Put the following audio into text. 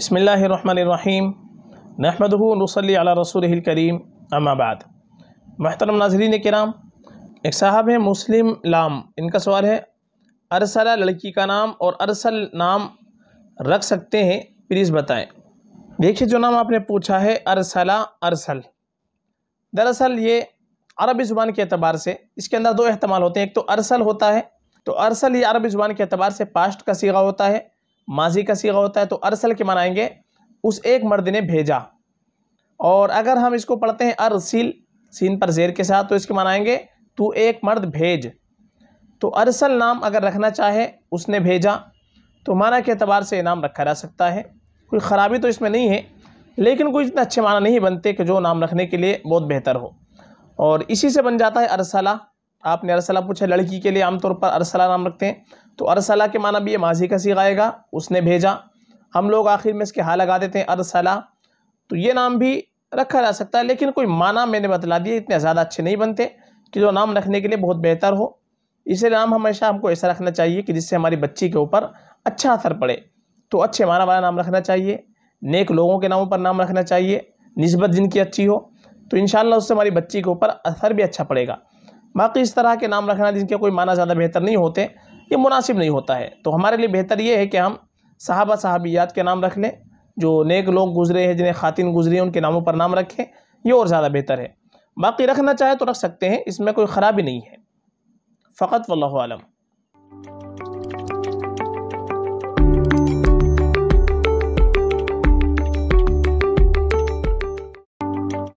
بسم اللہ الرحمن الرحیم نحمد نصلی علی رسول کریم اما بعد محترم ناظرین کرام ایک صاحب ہے مسلم لام ان کا سوال ہے ارسلہ لڑکی کا نام اور ارسل نام رکھ سکتے ہیں پلیز بتائیں دیکھیے جو نام آپ نے پوچھا ہے ارسلہ ارسل دراصل یہ عربی زبان کے اعتبار سے اس کے اندر دو احتمال ہوتے ہیں ایک تو ارسل ہوتا ہے تو ارسل یہ عربی زبان کے اعتبار سے پاسٹ کا سیغہ ہوتا ہے ماضی کا سیغہ ہوتا ہے تو ارسل کے معنی آئیں گے اس ایک مرد نے بھیجا اور اگر ہم اس کو پڑھتے ہیں ارسل سین پر زیر کے ساتھ تو اس کے معنی آئیں گے تو ایک مرد بھیج تو ارسل نام اگر رکھنا چاہے اس نے بھیجا تو معنی کے اعتبار سے یہ نام رکھا جا سکتا ہے کوئی خرابی تو اس میں نہیں ہے لیکن کوئی اتنے اچھے معنی نہیں بنتے کہ جو نام رکھنے کے لیے بہت بہتر ہو اور اسی سے بن جاتا ہے ارسلہ آپ نے ارسلہ پوچھا لڑکی کے لیے عام طور پر ارسلہ نام رکھتے ہیں تو ارسلہ کے معنی بھی یہ ماضی کا آئے گا اس نے بھیجا ہم لوگ آخر میں اس کے حال لگا دیتے ہیں ارسلہ تو یہ نام بھی رکھا جا سکتا ہے لیکن کوئی معنی میں نے بتلا دیا اتنے زیادہ اچھے نہیں بنتے کہ جو نام رکھنے کے لیے بہت بہتر ہو اسے نام ہمیشہ ہم کو ایسا رکھنا چاہیے کہ جس سے ہماری بچی کے اوپر اچھا اثر پڑے تو اچھے معنی والا نام رکھنا چاہیے نیک لوگوں کے ناموں پر نام رکھنا چاہیے نسبت جن کی اچھی ہو تو انشاءاللہ اس سے ہماری بچی کے اوپر اثر بھی اچھا پڑے گا باقی اس طرح کے نام رکھنا جن کے کوئی معنی زیادہ بہتر نہیں ہوتے یہ مناسب نہیں ہوتا ہے تو ہمارے لیے بہتر یہ ہے کہ ہم صحابہ صحابیات کے نام رکھ لیں جو نیک لوگ گزرے ہیں جنہیں خواتین گزری ہیں ان کے ناموں پر نام رکھیں یہ اور زیادہ بہتر ہے باقی رکھنا چاہے تو رکھ سکتے ہیں اس میں کوئی خرابی نہیں ہے فقط واللہ عالم